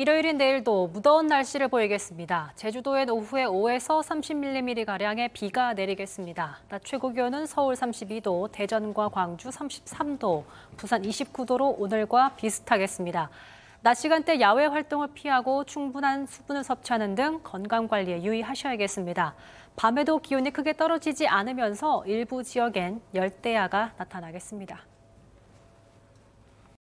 일요일인 내일도 무더운 날씨를 보이겠습니다. 제주도엔 오후에 5에서 30mm가량의 비가 내리겠습니다. 낮 최고 기온은 서울 32도, 대전과 광주 33도, 부산 29도로 오늘과 비슷하겠습니다. 낮 시간대 야외 활동을 피하고 충분한 수분을 섭취하는 등 건강관리에 유의하셔야겠습니다. 밤에도 기온이 크게 떨어지지 않으면서 일부 지역엔 열대야가 나타나겠습니다.